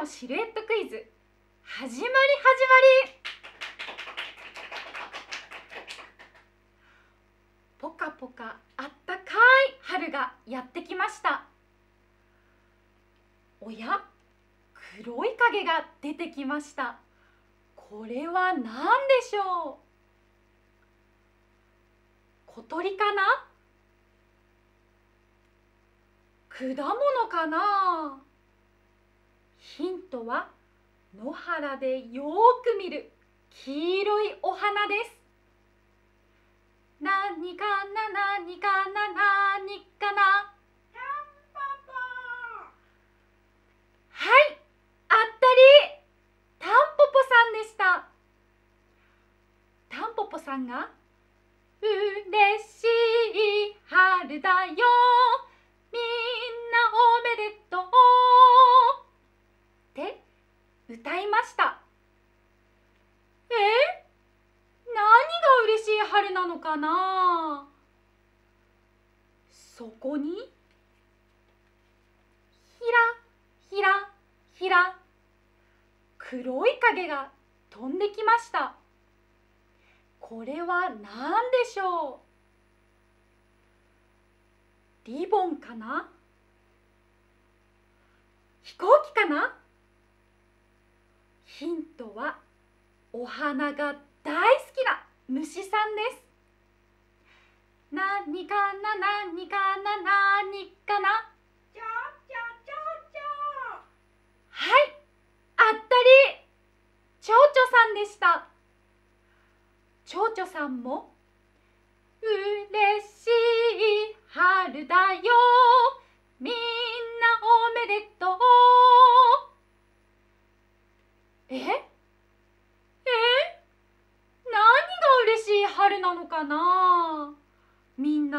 のシルエットクイズ始まり始まりポカポカあったかい春がやってきましたおや黒い影が出てきましたこれは何でしょう小鳥かな果物かなヒントは野原でよく見る黄色いお花です。何かな何かな何かなはいあったりタンポポさんでしたタンポポさんが「うれしい春だよ」そこにひらひらひら黒い影が飛んできましたこれは何でしょうリボンかな飛行機かなヒントはお花が大好きな虫さんです何かな何かな何かなはいあったり蝶々さんでした蝶々さんもうれしい春だよ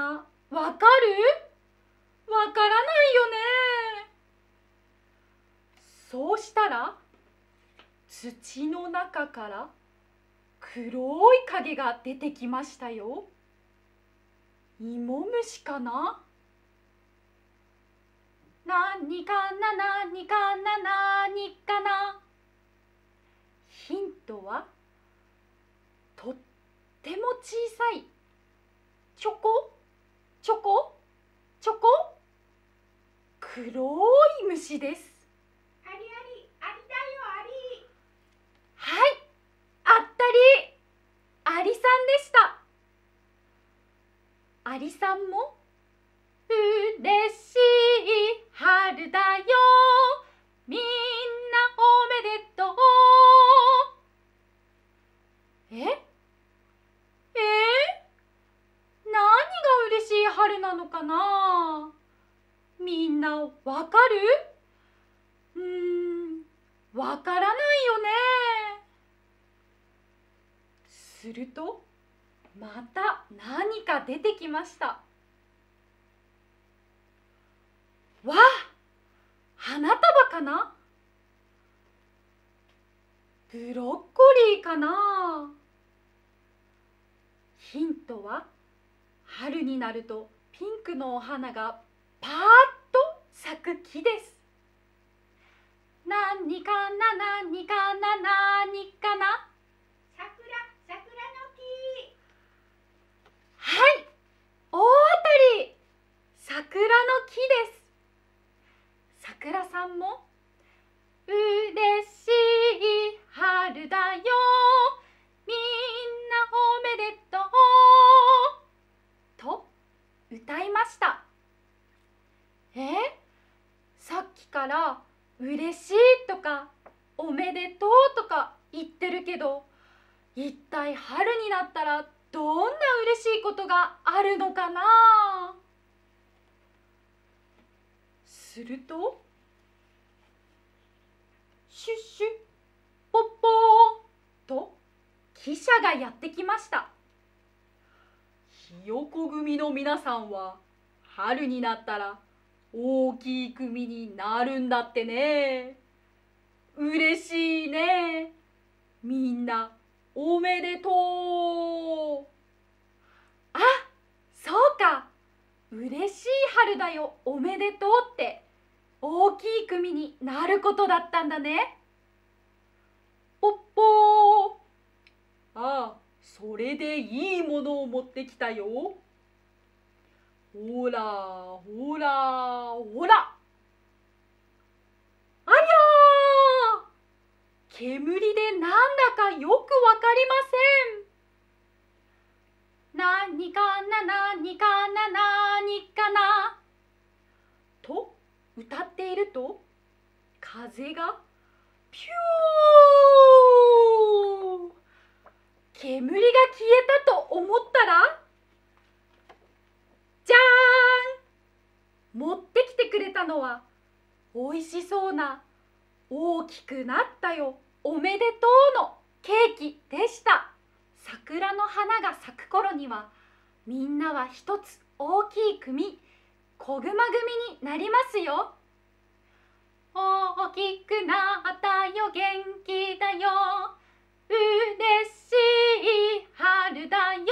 なわかるわからないよねそうしたら土の中から黒い影が出てきましたよ。芋虫かな何かな何かな何かなヒントはとっても小さいチョコチョコチョコ黒い虫ですありありありだよありはいあったりアリさんでしたアリさんもうれしなのかなみんなわかるうんわからないよねするとまた何か出てきましたわ花束かなブロッコリーかなヒントは春になるとピンクのお花がパーッと咲く木です何かな何かな歌いましたえさっきから嬉しいとかおめでとうとか言ってるけど一体春になったらどんな嬉しいことがあるのかなするとシュッシュッポッポーと汽車がやってきました。ひよこ組の皆さんは春になったら大きい組になるんだってね嬉しいねみんなおめでとうあそうか嬉しい春だよおめでとうって大きい組になることだったんだね。ポっぽーああそれでいいものを持ってきたよ。ほら、ほら、ほら。ありゃー煙でなんだかよくわかりません。何かななにかな何かな。と歌っていると風がピューのはおいしそうな大きくなったよおめでとうのケーキでした桜の花が咲く頃にはみんなは一つ大きい組子グマ組になりますよ大きくなったよ元気だよ嬉しい春だよ